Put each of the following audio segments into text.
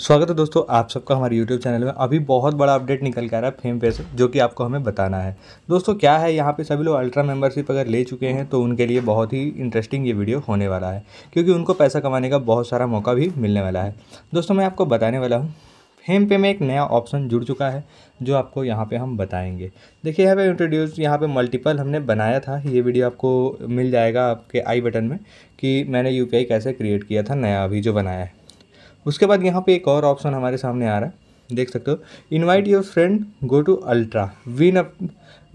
स्वागत है दोस्तों आप सबका हमारे YouTube चैनल में अभी बहुत बड़ा अपडेट निकल के आ रहा है फेम पे से जो कि आपको हमें बताना है दोस्तों क्या है यहाँ पे सभी लोग अल्ट्रा मेंबरशिप अगर ले चुके हैं तो उनके लिए बहुत ही इंटरेस्टिंग ये वीडियो होने वाला है क्योंकि उनको पैसा कमाने का बहुत सारा मौका भी मिलने वाला है दोस्तों मैं आपको बताने वाला हूँ फेम पे में एक नया ऑप्शन जुड़ चुका है जो आपको यहाँ पे हम बताएंगे देखिए यहाँ पे इंट्रोड्यूस यहाँ पे मल्टीपल हमने बनाया था ये वीडियो आपको मिल जाएगा आपके आई बटन में कि मैंने यूपीआई कैसे क्रिएट किया था नया अभी जो बनाया है उसके बाद यहाँ पे एक और ऑप्शन हमारे सामने आ रहा है देख सकते हो invite your friend go to ultra win up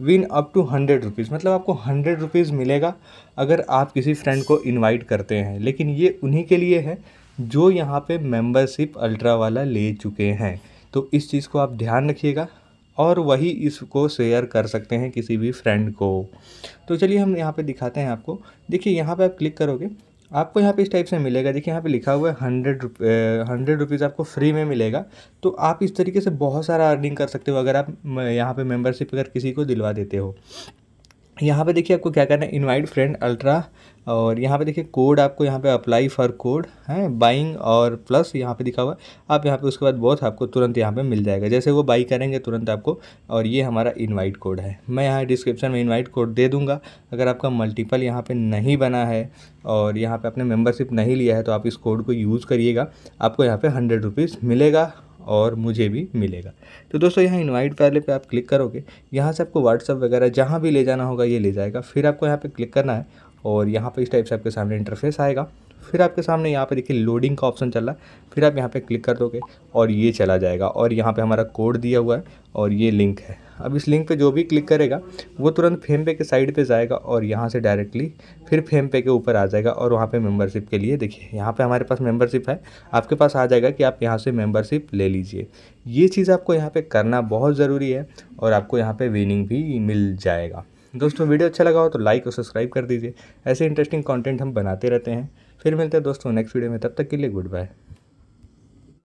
win up to hundred rupees मतलब आपको हंड्रेड रुपीज़ मिलेगा अगर आप किसी फ्रेंड को इनवाइट करते हैं लेकिन ये उन्हीं के लिए है जो यहाँ पे मेंबरशिप अल्ट्रा वाला ले चुके हैं तो इस चीज़ को आप ध्यान रखिएगा और वही इसको शेयर कर सकते हैं किसी भी फ्रेंड को तो चलिए हम यहाँ पे दिखाते हैं आपको देखिए यहाँ पे आप क्लिक करोगे आपको यहाँ पे इस टाइप से मिलेगा देखिए यहाँ पे लिखा हुआ है हंड्रेड रुप हंड्रेड रुपीज़ आपको फ्री में मिलेगा तो आप इस तरीके से बहुत सारा अर्निंग कर सकते हो अगर आप यहाँ पे मेंबरशिप अगर किसी को दिलवा देते हो यहाँ पे देखिए आपको क्या करना है इनवाइट फ्रेंड अल्ट्रा और यहाँ पे देखिए कोड आपको यहाँ पे अप्लाई फॉर कोड है बाइंग और प्लस यहाँ पे दिखा हुआ आप यहाँ पे उसके बाद बहुत आपको तुरंत यहाँ पे मिल जाएगा जैसे वो बाई करेंगे तुरंत आपको और ये हमारा इनवाइट कोड है मैं यहाँ डिस्क्रिप्शन में इनवाइट कोड दे दूँगा अगर आपका मल्टीपल यहाँ पर नहीं बना है और यहाँ पर आपने मेम्बरशिप नहीं लिया है तो आप इस कोड को यूज़ करिएगा आपको यहाँ पर हंड्रेड रुपीज़ मिलेगा और मुझे भी मिलेगा तो दोस्तों यहाँ इनवाइट वाले पे आप क्लिक करोगे यहाँ से आपको व्हाट्सअप वगैरह जहाँ भी ले जाना होगा ये ले जाएगा फिर आपको यहाँ पे क्लिक करना है और यहाँ पे इस टाइप से आपके सामने इंटरफेस आएगा फिर आपके सामने यहाँ पे देखिए लोडिंग का ऑप्शन चल रहा है फिर आप यहाँ पर क्लिक कर दोगे और ये चला जाएगा और यहाँ पर हमारा कोड दिया हुआ है और ये लिंक है अब इस लिंक पे जो भी क्लिक करेगा वो तुरंत फेम पे के साइड पे जाएगा और यहाँ से डायरेक्टली फिर फेम पे के ऊपर आ जाएगा और वहाँ पे मेंबरशिप के लिए देखिए यहाँ पे हमारे पास मेंबरशिप है आपके पास आ जाएगा कि आप यहाँ से मेंबरशिप ले लीजिए ये चीज़ आपको यहाँ पर करना बहुत ज़रूरी है और आपको यहाँ पर विनिंग भी मिल जाएगा दोस्तों वीडियो अच्छा लगा हो तो लाइक और सब्सक्राइब कर दीजिए ऐसे इंटरेस्टिंग कॉन्टेंट हम बनाते रहते हैं फिर मिलते हैं दोस्तों नेक्स्ट वीडियो में तब तक के लिए गुड बाय